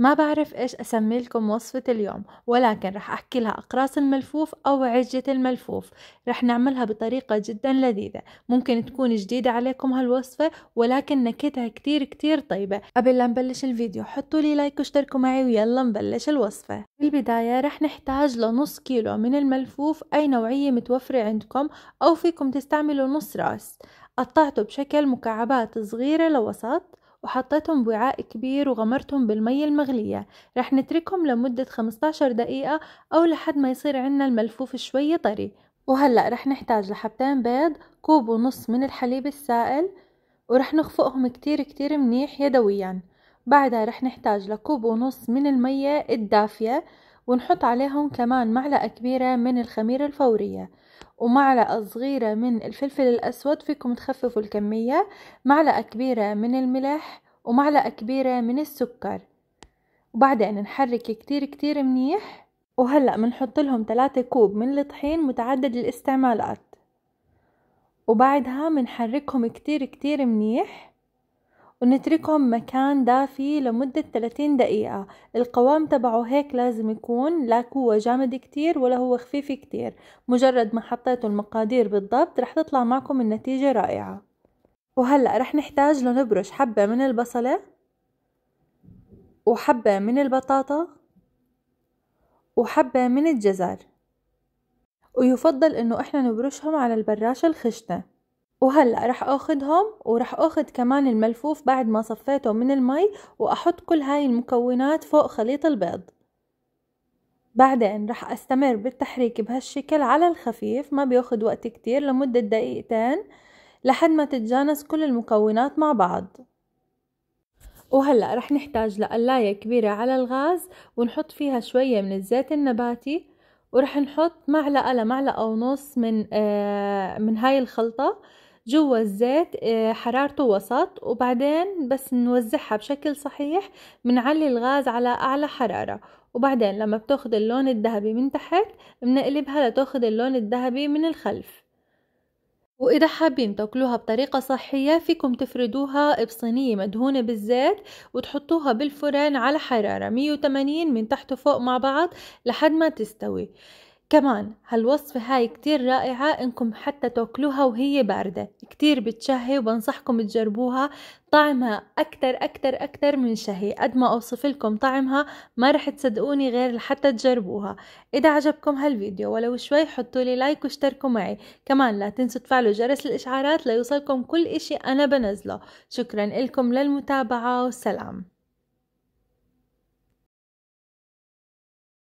ما بعرف ايش اسمي لكم وصفة اليوم ولكن رح احكي لها اقراص الملفوف او عجة الملفوف رح نعملها بطريقة جدا لذيذة ممكن تكون جديدة عليكم هالوصفة ولكن نكتها كتير كتير طيبة قبل لا نبلش الفيديو حطوا لي لايك واشتركوا معي ويلا نبلش الوصفة بالبداية رح نحتاج لنص كيلو من الملفوف اي نوعية متوفرة عندكم او فيكم تستعملوا نص راس قطعته بشكل مكعبات صغيرة لوسط وحطيتهم بوعاء كبير وغمرتهم بالمية المغلية رح نتركهم لمدة 15 دقيقة أو لحد ما يصير عنا الملفوف شوية طري وهلأ رح نحتاج لحبتين بيض كوب ونص من الحليب السائل ورح نخفقهم كتير كتير منيح يدويا بعدها رح نحتاج لكوب ونص من المية الدافية ونحط عليهم كمان معلقة كبيرة من الخميرة الفورية ومعلقة صغيرة من الفلفل الأسود فيكم تخففوا الكمية معلقة كبيرة من الملح ومعلقة كبيرة من السكر وبعدين نحرك كتير كتير منيح وهلأ منحط لهم ثلاثة كوب من الطحين متعدد الاستعمالات وبعدها بنحركهم كتير كتير منيح ونتركهم مكان دافي لمدة 30 دقيقة القوام تبعه هيك لازم يكون لا هو جامد كتير ولا هو خفيف كتير مجرد ما حطيتوا المقادير بالضبط رح تطلع معكم النتيجة رائعة وهلأ رح نحتاج لنبرش حبة من البصلة وحبة من البطاطا وحبة من الجزر ويفضل انه احنا نبرشهم على البراشة الخشنة وهلا رح اخدهم ورح اخد كمان الملفوف بعد ما صفيته من المي واحط كل هاي المكونات فوق خليط البيض بعدين رح استمر بالتحريك بهالشكل على الخفيف ما بياخد وقت كتير لمدة دقيقتين لحد ما تتجانس كل المكونات مع بعض وهلأ رح نحتاج لقلاية كبيرة على الغاز ونحط فيها شوية من الزيت النباتي ورح نحط معلقة لمعلقة ونص من آه من هاي الخلطة جوا الزيت آه، حرارته وسط وبعدين بس نوزعها بشكل صحيح بنعلي الغاز على أعلى حرارة وبعدين لما بتاخد اللون الذهبي من تحت بنقلبها لتاخد اللون الذهبي من الخلف وإذا حابين تاكلوها بطريقة صحية فيكم تفردوها بصينية مدهونة بالزيت وتحطوها بالفرن على حرارة 180 من تحت وفوق مع بعض لحد ما تستوي كمان هالوصفة هاي كتير رائعة انكم حتى تاكلوها وهي باردة كتير بتشهي وبنصحكم تجربوها طعمها أكتر أكتر أكتر من شهي قد ما أوصف لكم طعمها ما رح تصدقوني غير لحتى تجربوها إذا عجبكم هالفيديو ولو شوي حطوا لي لايك واشتركوا معي كمان لا تنسوا تفعلوا جرس الإشعارات ليوصلكم كل إشي أنا بنزله شكرا لكم للمتابعة والسلام